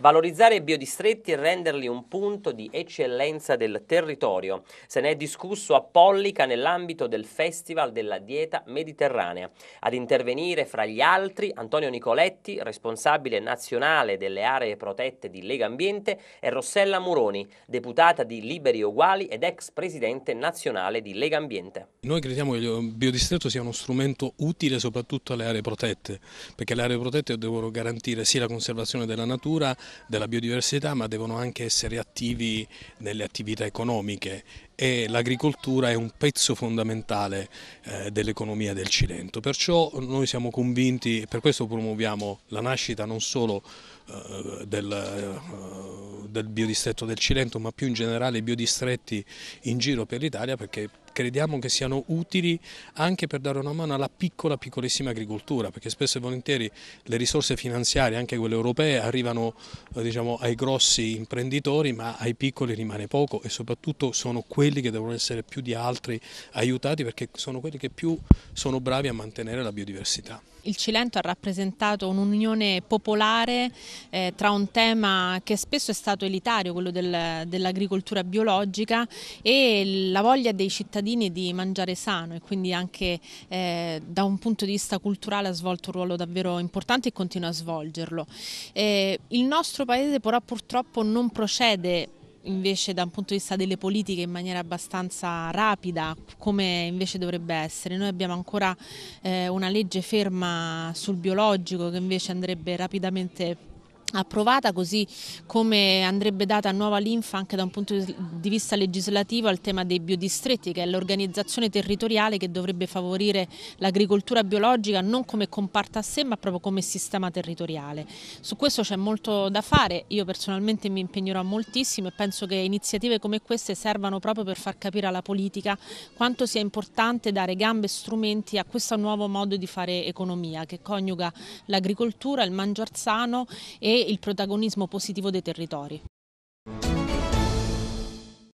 Valorizzare i biodistretti e renderli un punto di eccellenza del territorio. Se ne è discusso a Pollica nell'ambito del Festival della Dieta Mediterranea. Ad intervenire fra gli altri Antonio Nicoletti, responsabile nazionale delle aree protette di Lega Ambiente, e Rossella Muroni, deputata di Liberi Uguali ed ex presidente nazionale di Lega Ambiente. Noi crediamo che il biodistretto sia uno strumento utile soprattutto alle aree protette, perché le aree protette devono garantire sia la conservazione della natura della biodiversità ma devono anche essere attivi nelle attività economiche e l'agricoltura è un pezzo fondamentale eh, dell'economia del Cilento. Perciò noi siamo convinti per questo promuoviamo la nascita non solo eh, del, eh, del biodistretto del Cilento ma più in generale i biodistretti in giro per l'Italia perché crediamo che siano utili anche per dare una mano alla piccola, piccolissima agricoltura, perché spesso e volentieri le risorse finanziarie, anche quelle europee, arrivano eh, diciamo, ai grossi imprenditori, ma ai piccoli rimane poco e soprattutto sono quelli che devono essere più di altri aiutati perché sono quelli che più sono bravi a mantenere la biodiversità il Cilento ha rappresentato un'unione popolare eh, tra un tema che spesso è stato elitario, quello del, dell'agricoltura biologica e la voglia dei cittadini di mangiare sano e quindi anche eh, da un punto di vista culturale ha svolto un ruolo davvero importante e continua a svolgerlo. Eh, il nostro paese però purtroppo non procede invece da un punto di vista delle politiche in maniera abbastanza rapida come invece dovrebbe essere. Noi abbiamo ancora eh, una legge ferma sul biologico che invece andrebbe rapidamente approvata così come andrebbe data nuova linfa anche da un punto di vista legislativo al tema dei biodistretti che è l'organizzazione territoriale che dovrebbe favorire l'agricoltura biologica non come comparto a sé ma proprio come sistema territoriale. Su questo c'è molto da fare, io personalmente mi impegnerò moltissimo e penso che iniziative come queste servano proprio per far capire alla politica quanto sia importante dare gambe e strumenti a questo nuovo modo di fare economia che coniuga l'agricoltura, il mangiar sano e il protagonismo positivo dei territori.